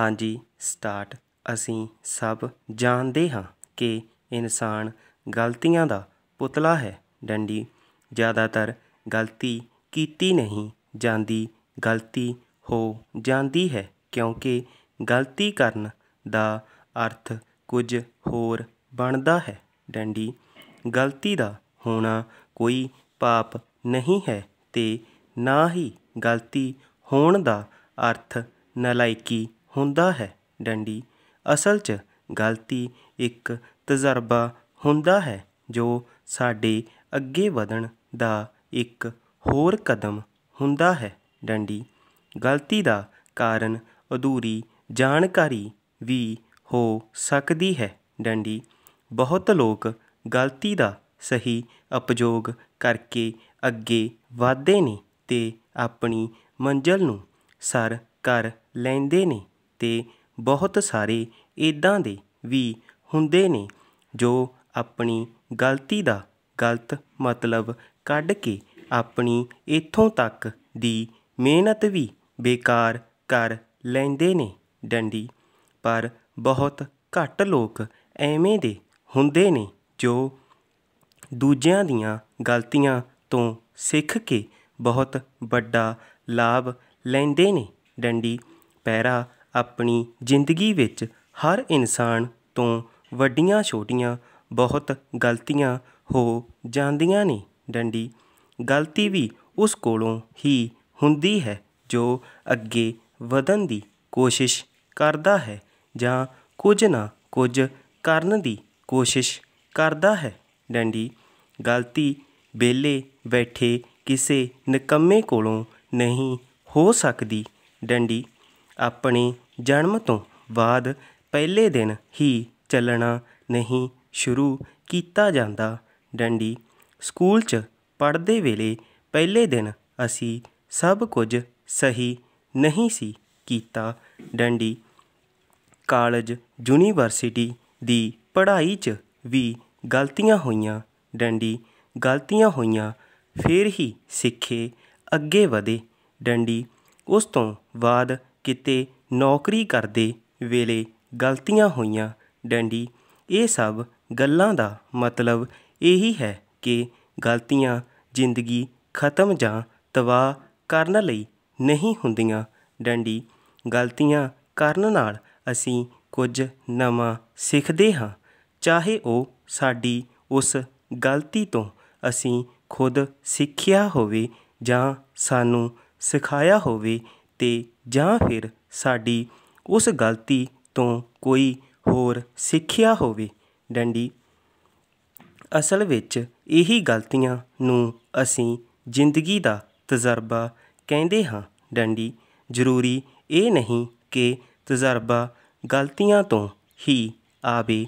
ਹਾਂਜੀ ਸਟਾਰਟ ਅਸੀਂ ਸਭ ਜਾਣਦੇ ਹਾਂ ਕਿ ਇਨਸਾਨ ਗਲਤੀਆਂ ਦਾ ਪੁਤਲਾ ਹੈ ਡੰਡੀ ਜ਼ਿਆਦਾਤਰ ਗਲਤੀ ਕੀਤੀ ਨਹੀਂ ਜਾਂਦੀ ਗਲਤੀ ਹੋ ਜਾਂਦੀ ਹੈ ਕਿਉਂਕਿ ਗਲਤੀ ਕਰਨ ਦਾ ਅਰਥ ਕੁਝ ਹੋਰ ਬਣਦਾ ਹੈ ਡੰਡੀ ਗਲਤੀ ਦਾ ਹੋਣਾ ਕੋਈ ਪਾਪ ਨਹੀਂ ਹੈ ਤੇ ਨਾ ਹੀ ਗਲਤੀ ਹੋਣ ਦਾ ਅਰਥ ਨਲਾਇਕੀ ਹੁੰਦਾ ਹੈ ਡੰਡੀ ਅਸਲ 'ਚ ਗਲਤੀ ਇੱਕ ਤਜਰਬਾ ਹੁੰਦਾ ਹੈ ਜੋ ਸਾਡੇ ਅੱਗੇ ਵਧਣ ਦਾ ਇੱਕ ਹੋਰ ਕਦਮ ਹੁੰਦਾ ਹੈ ਡੰਡੀ ਗਲਤੀ ਦਾ ਕਾਰਨ ਅਧੂਰੀ ਜਾਣਕਾਰੀ ਵੀ ਹੋ ਸਕਦੀ ਹੈ ਡੰਡੀ ਬਹੁਤ ਲੋਕ ਗਲਤੀ ਦਾ ਸਹੀ ਉਪਯੋਗ ਕਰਕੇ ਅੱਗੇ ਵਧਦੇ ਨੇ ਤੇ ਆਪਣੀ ਮੰਜ਼ਲ ਨੂੰ ਸਰ ਕਰ ਲੈਂਦੇ ਨੇ ਤੇ ਬਹੁਤ ਸਾਰੇ ਇਦਾਂ ਦੇ ਵੀ ਹੁੰਦੇ ਨੇ ਜੋ ਆਪਣੀ ਗਲਤੀ ਦਾ ਗਲਤ ਮਤਲਬ ਕੱਢ ਕੇ ਆਪਣੀ ਇੱਥੋਂ ਤੱਕ ਦੀ ਮਿਹਨਤ ਵੀ ਬੇਕਾਰ ਕਰ ਲੈਂਦੇ ਨੇ ਡੰਡੀ ਪਰ ਬਹੁਤ ਘੱਟ ਲੋਕ ਐਵੇਂ ਦੇ ਹੁੰਦੇ ਨੇ ਜੋ ਦੂਜਿਆਂ ਦੀਆਂ ਗਲਤੀਆਂ ਤੋਂ ਸਿੱਖ ਕੇ ਬਹੁਤ ਵੱਡਾ ਲਾਭ ਲੈਂਦੇ ਨੇ ਡੰਡੀ ਪੈਰਾ ਆਪਣੀ ਜ਼ਿੰਦਗੀ ਵਿੱਚ ਹਰ ਇਨਸਾਨ ਤੋਂ ਵੱਡੀਆਂ ਛੋਟੀਆਂ ਬਹੁਤ ਗਲਤੀਆਂ ਹੋ ਜਾਂਦੀਆਂ ਨੇ ਡੰਡੀ ਗਲਤੀ ਵੀ ਉਸ ਕੋਲੋਂ ਹੀ ਹੁੰਦੀ ਹੈ ਜੋ ਅੱਗੇ ਵਧਣ ਦੀ ਕੋਸ਼ਿਸ਼ ਕਰਦਾ ਹੈ ਜਾਂ ਕੁਝ ਨਾ ਕੁਝ ਕਰਨ ਦੀ ਕੋਸ਼ਿਸ਼ ਕਰਦਾ ਹੈ ਡੰਡੀ ਗਲਤੀ ਬੇਲੇ ਬੈਠੇ ਕਿਸੇ ਨਿਕੰਮੇ ਕੋਲੋਂ ਨਹੀਂ ਹੋ ਸਕਦੀ ਡੰਡੀ ਆਪਣੀ ਜਨਮ ਤੋਂ ਬਾਅਦ ਪਹਿਲੇ ਦਿਨ ਹੀ ਚੱਲਣਾ ਨਹੀਂ ਸ਼ੁਰੂ ਕੀਤਾ ਜਾਂਦਾ ਡੰਡੀ ਸਕੂਲ 'ਚ ਪੜ੍ਹਦੇ ਵੇਲੇ ਪਹਿਲੇ ਦਿਨ ਅਸੀਂ ਸਭ ਕੁਝ ਸਹੀ ਨਹੀਂ ਸੀ ਕੀਤਾ ਡੰਡੀ ਕਾਲਜ ਯੂਨੀਵਰਸਿਟੀ ਦੀ ਪੜ੍ਹਾਈ 'ਚ ਵੀ ਗਲਤੀਆਂ ਹੋਈਆਂ ਡੰਡੀ ਗਲਤੀਆਂ ਹੋਈਆਂ ਫਿਰ ਹੀ ਸਿੱਖੇ ਅੱਗੇ ਵਧੇ ਡੰਡੀ ਉਸ ਤੋਂ ਬਾਅਦ ਕਿਤੇ ਨੌਕਰੀ ਕਰਦੇ ਵੇਲੇ ਗਲਤੀਆਂ ਹੋਈਆਂ ਡੈਂਡੀ ਇਹ ਸਭ ਗੱਲਾਂ ਦਾ ਮਤਲਬ ਇਹੀ ਹੈ ਕਿ ਗਲਤੀਆਂ ਜ਼ਿੰਦਗੀ ਖਤਮ ਜਾਂ ਤਬਾਹ ਕਰਨ ਲਈ ਨਹੀਂ ਹੁੰਦੀਆਂ ਡੰਡੀ ਗਲਤੀਆਂ ਕਰਨ ਨਾਲ ਅਸੀਂ ਕੁਝ ਨਵਾਂ ਸਿੱਖਦੇ ਹਾਂ ਚਾਹੇ ਉਹ ਸਾਡੀ ਉਸ ਗਲਤੀ ਤੋਂ ਅਸੀਂ ਖੁਦ ਸਿੱਖਿਆ ਹੋਵੇ ਜਾਂ ਸਾਨੂੰ ਸਿਖਾਇਆ ਹੋਵੇ ਤੇ ਜਾਂ ਫਿਰ ਸਾਡੀ ਉਸ ਗਲਤੀ ਤੋਂ ਕੋਈ ਹੋਰ ਸਿੱਖਿਆ ਹੋਵੇ ਡੰਡੀ ਅਸਲ ਵਿੱਚ ਇਹੀ ਗਲਤੀਆਂ ਨੂੰ ਅਸੀਂ ਜ਼ਿੰਦਗੀ ਦਾ ਤਜਰਬਾ ਕਹਿੰਦੇ ਹਾਂ ਡੰਡੀ ਜ਼ਰੂਰੀ ਇਹ ਨਹੀਂ ਕਿ ਤਜਰਬਾ ਗਲਤੀਆਂ ਤੋਂ ਹੀ ਆਵੇ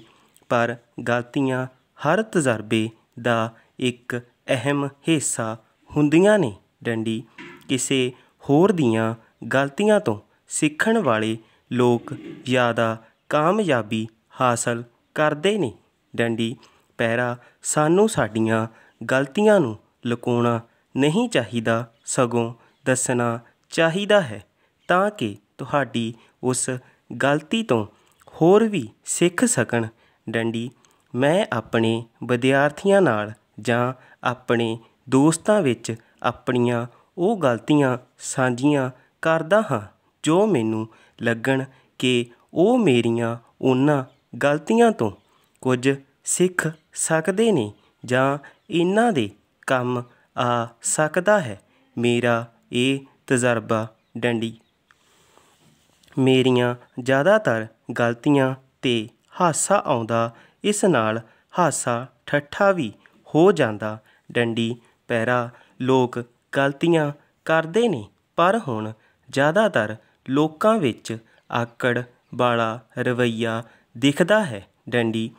ਪਰ ਗਲਤੀਆਂ ਹਰ ਤਜਰਬੇ ਦਾ ਇੱਕ ਅਹਿਮ ਹਿੱਸਾ ਹੁੰਦੀਆਂ ਨੇ ਡੰਡੀ ਕਿਸੇ ਹੋਰ ਦੀਆਂ ਗਲਤੀਆਂ ਤੋਂ ਸਿੱਖਣ ਵਾਲੇ ਲੋਕ ਜ਼ਿਆਦਾ ਕਾਮਯਾਬੀ ਹਾਸਲ ਕਰਦੇ ਨੇ ਡੰਡੀ ਪਹਿਰਾ ਸਾਨੂੰ ਸਾਡੀਆਂ ਗਲਤੀਆਂ ਨੂੰ ਲੁਕਾਉਣਾ ਨਹੀਂ ਚਾਹੀਦਾ ਸਗੋਂ ਦੱਸਣਾ ਚਾਹੀਦਾ ਹੈ ਤਾਂ ਕਿ ਤੁਹਾਡੀ ਉਸ ਗਲਤੀ ਤੋਂ ਹੋਰ ਵੀ ਸਿੱਖ ਸਕਣ ਡੰਡੀ ਮੈਂ ਆਪਣੇ ਵਿਦਿਆਰਥੀਆਂ ਨਾਲ ਜਾਂ ਆਪਣੇ ਦੋਸਤਾਂ ਵਿੱਚ ਆਪਣੀਆਂ ਉਹ ਗਲਤੀਆਂ ਸਾਂਝੀਆਂ ਕਰਦਾ ਹਾਂ ਜੋ ਮੈਨੂੰ ਲੱਗਣ ਕਿ ਉਹ ਮੇਰੀਆਂ ਉਹਨਾਂ ਗਲਤੀਆਂ ਤੋਂ ਕੁਝ ਸਿੱਖ ਸਕਦੇ ਨੇ ਜਾਂ ਇਹਨਾਂ ਦੇ ਕੰਮ ਆ ਸਕਦਾ ਹੈ ਮੇਰਾ ਇਹ ਤਜਰਬਾ ਡੰਡੀ ਮੇਰੀਆਂ ਜ਼ਿਆਦਾਤਰ ਗਲਤੀਆਂ ਤੇ ਹਾਸਾ ਆਉਂਦਾ ਇਸ ਨਾਲ ਹਾਸਾ ਠੱਠਾ ਵੀ ਹੋ ਜਾਂਦਾ ਡੰਡੀ ਪੈਰਾ ਲੋਕ ਗਲਤੀਆਂ ਕਰਦੇ ਨੇ ਪਰ ਹੁਣ ਜ਼ਿਆਦਾਤਰ ਲੋਕਾਂ ਵਿੱਚ ਆਕੜ ਵਾਲਾ ਰਵੱਈਆ ਦਿਖਦਾ ਹੈ ਡੰਡੀ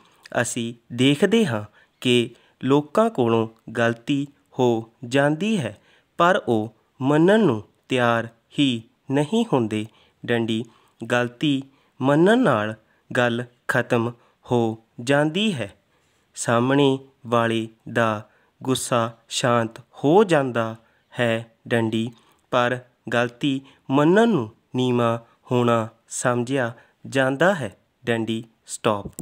ਅਸੀਂ ਦੇਖਦੇ ਹਾਂ ਕਿ ਲੋਕਾਂ ਕੋਲੋਂ ਗਲਤੀ ਹੋ ਜਾਂਦੀ ਹੈ ਪਰ ਉਹ ਮੰਨਣ ਨੂੰ ਤਿਆਰ ਹੀ ਨਹੀਂ ਹੁੰਦੇ ਡੰਡੀ ਗਲਤੀ ਮੰਨਣ ਨਾਲ ਗੱਲ ਖਤਮ ਹੋ ਜਾਂਦੀ ਹੈ ਸਾਹਮਣੇ ਵਾਲੇ ਦਾ ਗੁੱਸਾ ਸ਼ਾਂਤ ਹੋ ਜਾਂਦਾ ਹੈ ਡੰਡੀ ਪਰ ਗਲਤੀ ਮੰਨਣ ਨੂੰ ਨੀਮਾ ਹੋਣਾ ਸਮਝਿਆ ਜਾਂਦਾ ਹੈ ਡੈਂਡੀ ਸਟਾਪ